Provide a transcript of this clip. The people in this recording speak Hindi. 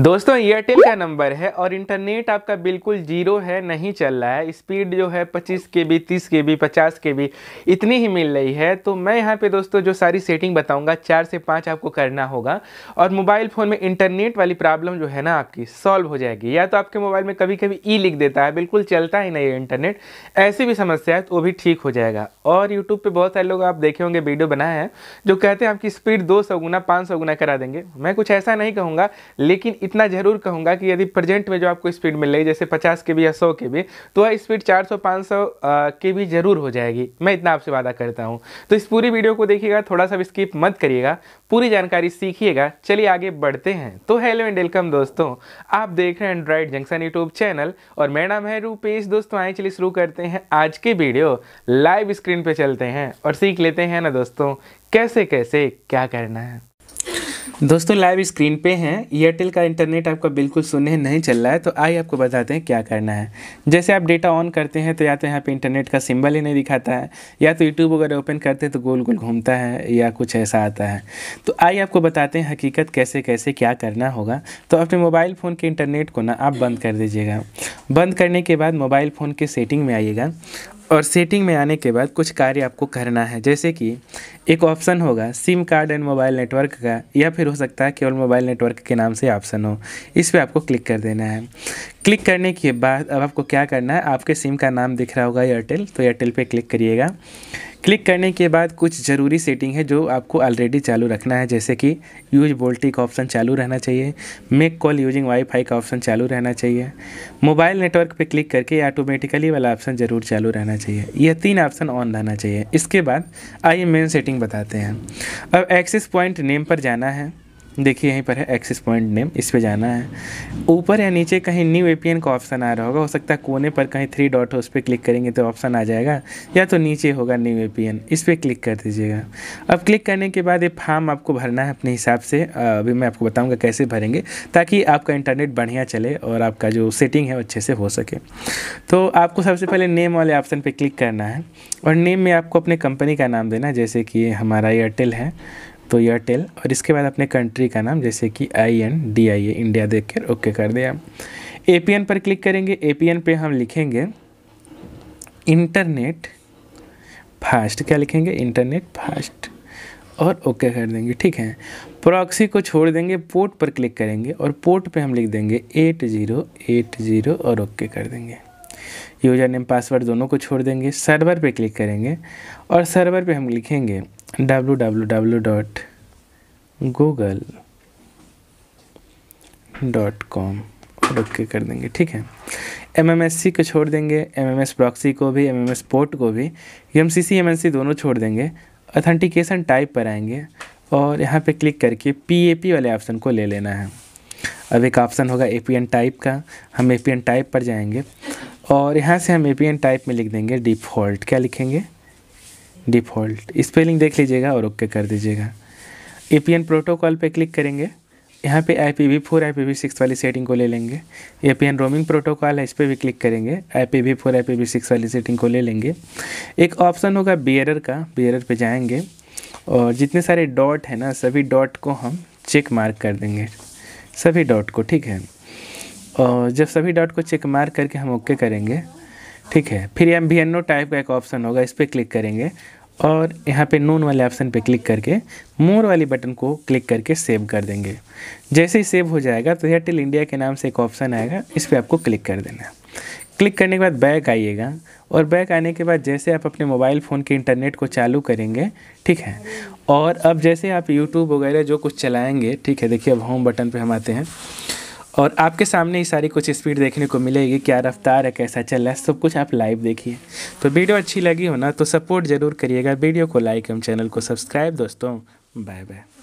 दोस्तों एयरटेल का नंबर है और इंटरनेट आपका बिल्कुल जीरो है नहीं चल रहा है स्पीड जो है 25 के बी तीस के बी पचास के बी इतनी ही मिल रही है तो मैं यहाँ पे दोस्तों जो सारी सेटिंग बताऊंगा चार से पाँच आपको करना होगा और मोबाइल फ़ोन में इंटरनेट वाली प्रॉब्लम जो है ना आपकी सॉल्व हो जाएगी या तो आपके मोबाइल में कभी कभी ई लिख देता है बिल्कुल चलता ही नहीं है इंटरनेट ऐसी भी समस्या है तो वो भी ठीक हो जाएगा और यूट्यूब पर बहुत सारे लोग आप देखे होंगे वीडियो बनाए हैं जो कहते हैं आपकी स्पीड दो सौ गुना पाँच सौ गुना करा देंगे मैं कुछ ऐसा नहीं कहूँगा लेकिन इतना जरूर कहूँगा कि यदि प्रेजेंट में जो आपको स्पीड मिल रही है जैसे पचास के बी या सौ के बी तो वह स्पीड चार सौ पाँच सौ के बी जरूर हो जाएगी मैं इतना आपसे वादा करता हूँ तो इस पूरी वीडियो को देखिएगा थोड़ा सा स्किप मत करिएगा पूरी जानकारी सीखिएगा चलिए आगे बढ़ते हैं तो हेलो एंड वेलकम दोस्तों आप देख रहे हैं एंड्रॉयड जंक्शन यूट्यूब चैनल और मेरा नाम है रूपेश दोस्तों आए चलिए शुरू करते हैं आज के वीडियो लाइव स्क्रीन पर चलते हैं और सीख लेते हैं ना दोस्तों कैसे कैसे क्या करना है दोस्तों लाइव स्क्रीन पे हैं एयरटेल का इंटरनेट आपका बिल्कुल सुनने नहीं चल रहा है तो आइए आपको बताते हैं क्या करना है जैसे आप डेटा ऑन करते हैं तो या तो यहाँ पे इंटरनेट का सिंबल ही नहीं दिखाता है या तो यूट्यूब वगैरह ओपन करते हैं तो गोल गोल घूमता है या कुछ ऐसा आता है तो आइए आपको बताते हैं हकीकत कैसे कैसे क्या करना होगा तो अपने मोबाइल फ़ोन के इंटरनेट को ना आप बंद कर दीजिएगा बंद करने के बाद मोबाइल फ़ोन के सेटिंग में आइएगा और सेटिंग में आने के बाद कुछ कार्य आपको करना है जैसे कि एक ऑप्शन होगा SIM card and mobile network का या फिर हो सकता है केवल मोबाइल नेटवर्क के नाम से ऑप्शन हो इस पर आपको क्लिक कर देना है क्लिक करने के बाद अब आपको क्या करना है आपके सिम का नाम दिख रहा होगा एयरटेल तो एयरटेल पर क्लिक करिएगा क्लिक करने के बाद कुछ ज़रूरी सेटिंग है जो आपको ऑलरेडी चालू रखना है जैसे कि यूज वोल्टी का ऑप्शन चालू रहना चाहिए मेक कॉल यूजिंग वाईफाई का ऑप्शन चालू रहना चाहिए मोबाइल नेटवर्क पे क्लिक करके ऑटोमेटिकली वाला ऑप्शन ज़रूर चालू रहना चाहिए यह तीन ऑप्शन ऑन रहना चाहिए इसके बाद आइए मेन सेटिंग बताते हैं अब एक्सेस पॉइंट नेम पर जाना है देखिए यहीं पर है एक्सिस पॉइंट नेम इस पर जाना है ऊपर या नीचे कहीं न्यू एपीएन का ऑप्शन आ रहा होगा हो सकता है कोने पर कहीं थ्री डॉट हो उस पर क्लिक करेंगे तो ऑप्शन आ जाएगा या तो नीचे होगा न्यू एपीएन इस पर क्लिक कर दीजिएगा अब क्लिक करने के बाद ये फार्म आपको भरना है अपने हिसाब से अभी मैं आपको बताऊँगा कैसे भरेंगे ताकि आपका इंटरनेट बढ़िया चले और आपका जो सेटिंग है अच्छे से हो सके तो आपको सबसे पहले नेम वाले ऑप्शन पर क्लिक करना है और नेम में आपको अपने कंपनी का नाम देना है जैसे कि हमारा एयरटेल है तो एयरटेल और इसके बाद अपने कंट्री का नाम जैसे कि I N D I A India देख कर ओके कर दिया ए पी एन पर क्लिक करेंगे ए पी एन पर हम लिखेंगे इंटरनेट फास्ट क्या लिखेंगे इंटरनेट फास्ट और ओके कर देंगे ठीक है प्रॉक्सी को छोड़ देंगे पोर्ट पर क्लिक करेंगे और पोर्ट पे हम लिख देंगे एट ज़ीरो एट ज़ीरो और ओके कर देंगे यूजर नेम पासवर्ड दोनों को छोड़ देंगे सर्वर पे क्लिक करेंगे और सर्वर पे हम लिखेंगे W W W dot Google dot com okay कर देंगे ठीक है एम एम एस सी को छोड़ देंगे एम एम एस प्रॉक्सी को भी एम एम एस पोर्ट को भी M C C M N C दोनों छोड़ देंगे ऑथेंटिकेशन टाइप पर आएंगे और यहाँ पे क्लिक करके पी ए पी वाले ऑप्शन को ले लेना है अब एक ऑप्शन होगा ए पी एन टाइप का हम ए पी एन टाइप पर जाएंगे और यहाँ से हम ए पी एन टाइप में लिख देंगे डिफ़ॉल्ट क्या लिखेंगे डिफ़ॉल्ट स्पेलिंग देख लीजिएगा और ओके कर दीजिएगा ए पी एन प्रोटोकॉल पर क्लिक करेंगे यहाँ पे I P V four I P V six वाली सेटिंग को ले लेंगे A P N roaming protocol है इस पर भी क्लिक करेंगे I P V four I P V six वाली सेटिंग को ले लेंगे एक ऑप्शन होगा एर का एर पर जाएंगे और जितने सारे डॉट हैं ना सभी डॉट को हम चेक मार्क कर देंगे सभी डॉट को ठीक है और जब सभी डॉट को चेक मार्क करके हम ओके करेंगे ठीक है फिर M B N O type का एक ऑप्शन होगा इस पर क्लिक करेंगे और यहाँ पे नून वाले ऑप्शन पे क्लिक करके मोर वाले बटन को क्लिक करके सेव कर देंगे जैसे ही सेव हो जाएगा तो एयरटेल इंडिया के नाम से एक ऑप्शन आएगा इस पर आपको क्लिक कर देना है क्लिक करने के बाद बैक आइएगा और बैक आने के बाद जैसे आप अपने मोबाइल फ़ोन के इंटरनेट को चालू करेंगे ठीक है और अब जैसे आप यूट्यूब वगैरह जो कुछ चलाएँगे ठीक है देखिए अब होम बटन पर हम आते हैं और आपके सामने ही सारी कुछ स्पीड देखने को मिलेगी क्या रफ्तार है कैसा चल रहा है सब कुछ आप लाइव देखिए तो वीडियो अच्छी लगी हो ना तो सपोर्ट ज़रूर करिएगा वीडियो को लाइक एवं चैनल को सब्सक्राइब दोस्तों बाय बाय